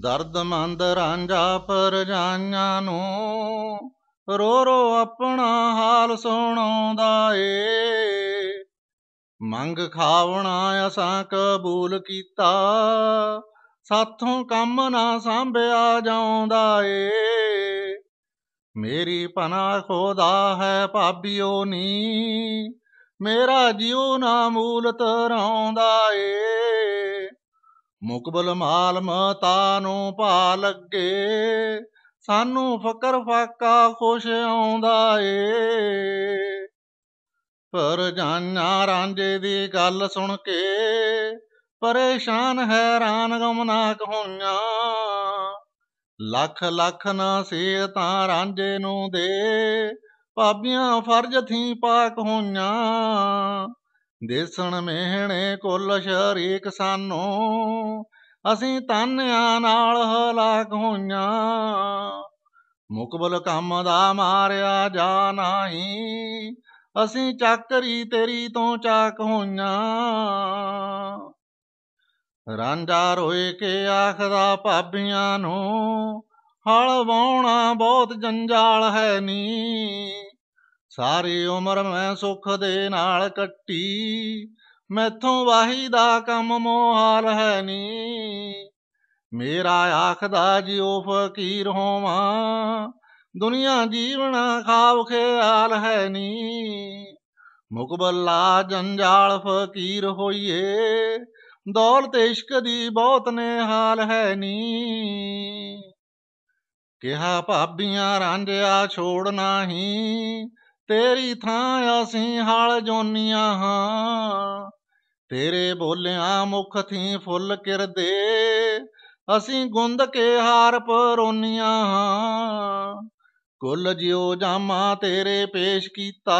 ਦਰਦ ਮੰਦ ਰਾਂਝਾ ਪਰ ਜਾਨਾਂ ਨੂੰ ਰੋ ਰੋ ਆਪਣਾ ਹਾਲ ਸੁਣਾਉਂਦਾ ਏ ਮੰਗ ਖਾਵਣਾ ਅਸਾਂ ਕਬੂਲ ਕੀਤਾ ਸਾਥੋਂ ਕੰਮ ਨਾ ਸੰਭਿਆ ਜਾਉਂਦਾ ਏ ਮੇਰੀ ਪਨਾ ਖੋਦਾ ਹੈ ਭਾਬੀਓ ਨੀ ਮੇਰਾ ਜੀਉ ਨਾ ਮੂਲ ਤਰਾਉਂਦਾ ਏ ਮੁਕਬਲ ਮਾਲਮ ਤਾਨੂੰ ਪਾ ਲੱਗੇ ਸਾਨੂੰ ਫਕਰ ਫਾਕਾ ਖੁਸ਼ ਆਉਂਦਾ ਏ ਪਰ ਜਾਨਾ ਰਾਂਝੇ ਦੀ ਗੱਲ ਸੁਣ ਕੇ ਪਰੇਸ਼ਾਨ ਹੈਰਾਨ ਗਮਨਾਕ ਹੋਈਆਂ ਲੱਖ ਲੱਖ ਨਾ ਸੇ ਤਾਂ ਰਾਂਝੇ ਨੂੰ ਦੇ ਪਾਪੀਆਂ ਫਰਜ਼ ਥੀ ਪਾਕ ਹੋਈਆਂ ਦੇਸਣ ਮਹਿਣੇ ਕੋਲ ਸ਼ਰੀਕ ਸਾਨੂੰ ਅਸੀਂ ਤਾਨਿਆਂ ਨਾਲ ਹਲਾਕ ਹੋਈਆਂ ਮੁਕਬਲ ਕੰਮ ਦਾ ਮਾਰਿਆ ਜਾ ਨਹੀਂ ਅਸੀਂ ਚੱਕਰੀ ਤੇਰੀ ਤੋਂ ਚਾਕ ਹੋਈਆਂ ਰਾਂਝਾ ਰੋਏ ਕੇ ਆਖਦਾ ਭਾਬੀਆਂ ਨੂੰ ਹਲ ਵਾਉਣਾ ਬਹੁਤ ਜੰਜਾਲ ਹੈ ਨੀ ਸਾਰੀ ਉਮਰ ਮੈਂ ਸੁੱਖ ਦੇ ਨਾਲ ਕੱਟੀ ਮੈਥੋਂ ਵਾਹੀ ਦਾ ਕੰਮ ਮੋਹਾਲ ਹੈ ਨੀ ਮੇਰਾ ਆਖਦਾ ਜਿਉ ਫਕੀਰ ਹੋਵਾਂ ਦੁਨੀਆ ਜੀਵਣਾ ਖਾਵ ਖਿਆਲ ਹੈ ਨੀ ਮੁਕਬਲਾ ਜੰਜਾਲ ਫਕੀਰ ਹੋਈਏ ਦੌਲਤ ਇਸ਼ਕ ਦੀ ਬਹੁਤ ਨੇ ਹਾਲ ਹੈ ਨੀ ਕਿਹਾ ਭਾਬੀਆਂ ਰਾਂਝਿਆ ਛੋੜ ਨਾਹੀ ਤੇਰੀ ਥਾਂ ਅਸੀਂ ਹਾਲ ਜੋਨੀਆਂ ਹਾਂ ਤੇਰੇ ਬੋਲਿਆਂ ਮੁਖ ਥੀ ਫੁੱਲ ਕਿਰਦੇ ਅਸੀਂ ਗੁੰਦ ਕੇ ਹਾਰ ਪਰੋਨੀਆਂ ਹਾਂ ਕੁੱਲ ਜਿਉ ਜਾਮਾ ਤੇਰੇ ਪੇਸ਼ ਕੀਤਾ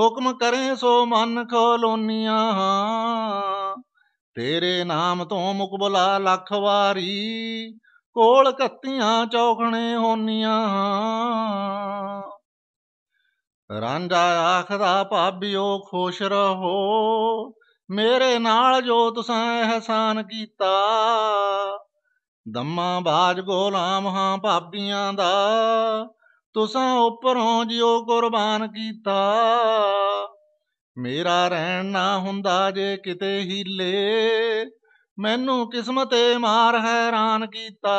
ਹੁਕਮ ਕਰੇ ਸੋ ਮਨ ਖੋਲੋਨੀਆਂ ਹਾਂ ਤੇਰੇ ਨਾਮ ਤੋਂ ਮੁਕਬਲਾ ਬੁਲਾ ਲੱਖ ਵਾਰੀ ਕੋਲ ਕੱਤੀਆਂ ਚੌਖਣੇ ਹੋਨੀਆਂ ਹਾਂ ਰਾਂਝਾ ਆਖਦਾ ਭਾਬੀਓ ਖੁਸ਼ ਰਹੋ ਮੇਰੇ ਨਾਲ ਜੋ ਤੁਸੀਂ ਇਹਸਾਨ ਕੀਤਾ ਦੰਮਾ ਬਾਜ ਗੋਲਾਮ ਹਾਂ ਭਾਬੀਆਂ ਦਾ ਤੁਸੀਂ ਉੱਪਰੋਂ ਜਿਉ ਕੁਰਬਾਨ ਕੀਤਾ ਮੇਰਾ ਰਹਿਣ ਨਾ ਹੁੰਦਾ ਜੇ ਕਿਤੇ ਹੀਲੇ ਮੈਨੂੰ ਕਿਸਮਤੇ ਮਾਰ ਹੈਰਾਨ ਕੀਤਾ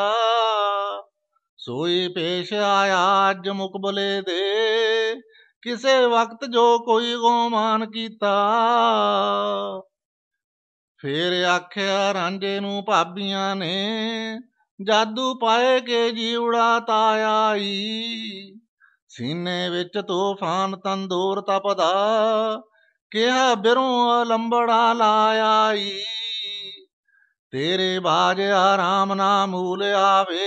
ਸੋਈ ਪੇਸ਼ ਆਇਆ ਅੱਜ ਮੁਕਬਲੇ ਦੇ ਕਿਸੇ ਵਕਤ ਜੋ ਕੋਈ ਗੋਮਾਨ ਕੀਤਾ ਫੇਰ ਆਖਿਆ ਰਾਂਝੇ ਨੂੰ ਭਾਬੀਆਂ ਨੇ ਜਾਦੂ ਪਾਏ ਕੇ ਜੀ ਉੜਾਤਾ ਆਈ ਸੀਨੇ ਵਿੱਚ ਤੂਫਾਨ ਤੰਦੂਰ ਤਪਦਾ ਕਿਹਾ ਬਿਰੋਂ ਲੰਬੜਾ ਲਾਇਆਈ ਤੇਰੇ ਬਾਜ ਆਰਾਮ ਨਾ ਮੂਲ ਆਵੇ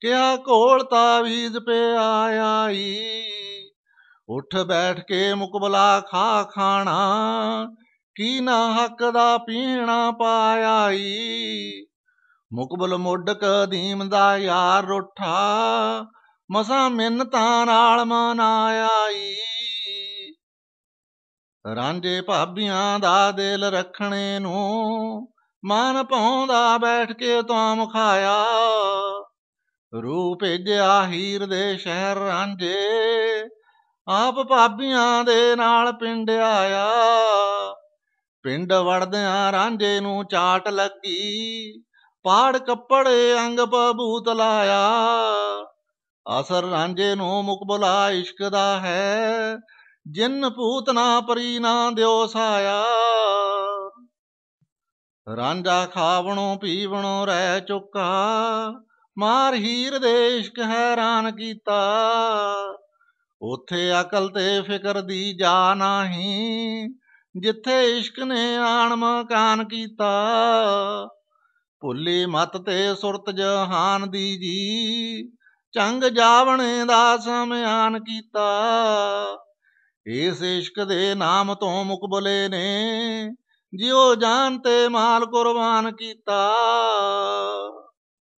ਕਿਹਾ ਕੋਲ ਤਾਵੀਜ਼ ਪੇ ਆਇਆਈ ਉੱਠ ਬੈਠ ਕੇ ਮੁਕਬਲਾ ਖਾ ਖਾਣਾ ਕੀ ਨਾ ਹੱਕ ਦਾ ਪੀਣਾ ਪਾਇਆਈ ਮੁਕਬਲ ਮੁੱਢ ਕਦੀਮ ਦਾ ਯਾਰ ਰੁੱਠਾ ਮਸਾ ਮਿੰਨਤਾਂ ਨਾਲ ਮਨਾਇਆਈ ਰਾਂਝੇ ਭਾਬੀਆਂ ਦਾ ਦਿਲ ਰੱਖਣੇ ਨੂੰ ਮਨ ਪਾਉਂਦਾ ਬੈਠ ਕੇ ਤੁਮ ਖਾਇਆ ਰੂਪ ਭੇਜਿਆ ਹੀਰ ਦੇ ਸ਼ਹਿਰ ਰਾਂਝੇ ਆਪ ਭਾਬੀਆਂ ਦੇ ਨਾਲ ਪਿੰਡ ਆਇਆ ਪਿੰਡ ਵੜਦਿਆਂ ਰਾਂਝੇ ਨੂੰ ਚਾਟ ਲੱਗੀ ਪਾੜ ਕੱਪੜੇ ਅੰਗ ਬਬੂਤ ਲਾਇਆ ਅਸਰ ਰਾਂਝੇ ਨੂੰ ਮੁਕਬਲਾ ਇਸ਼ਕ ਦਾ ਹੈ ਜਿੰਨ ਭੂਤ ਨਾ ਪਰੀ ਨਾ ਦਿਓ ਸਾਇਆ ਰਾਂਝਾ ਖਾਵਣੋਂ ਪੀਵਣੋਂ ਰਹਿ ਚੁੱਕਾ ਮਾਰ ਹੀਰ ਦੇ ਇਸ਼ਕ ਹੈਰਾਨ ਕੀਤਾ ਉਥੇ ਅਕਲ ਤੇ ਫਿਕਰ ਦੀ ਜਾ ਨਹੀਂ ਜਿੱਥੇ ਇਸ਼ਕ ਨੇ ਆਣ ਮਕਾਨ ਕੀਤਾ ਭੁੱਲੀ ਮਤ ਤੇ ਸੁਰਤ ਜਹਾਨ ਦੀ ਜੀ ਚੰਗ ਜਾਵਣ ਦਾ ਸਮਿਆਨ ਕੀਤਾ ਇਸ ਇਸ਼ਕ ਦੇ ਨਾਮ ਤੋਂ ਮੁਕਬਲੇ ਨੇ ਜਿਉ ਜਾਨ ਤੇ ਮਾਲ ਕੁਰਬਾਨ ਕੀਤਾ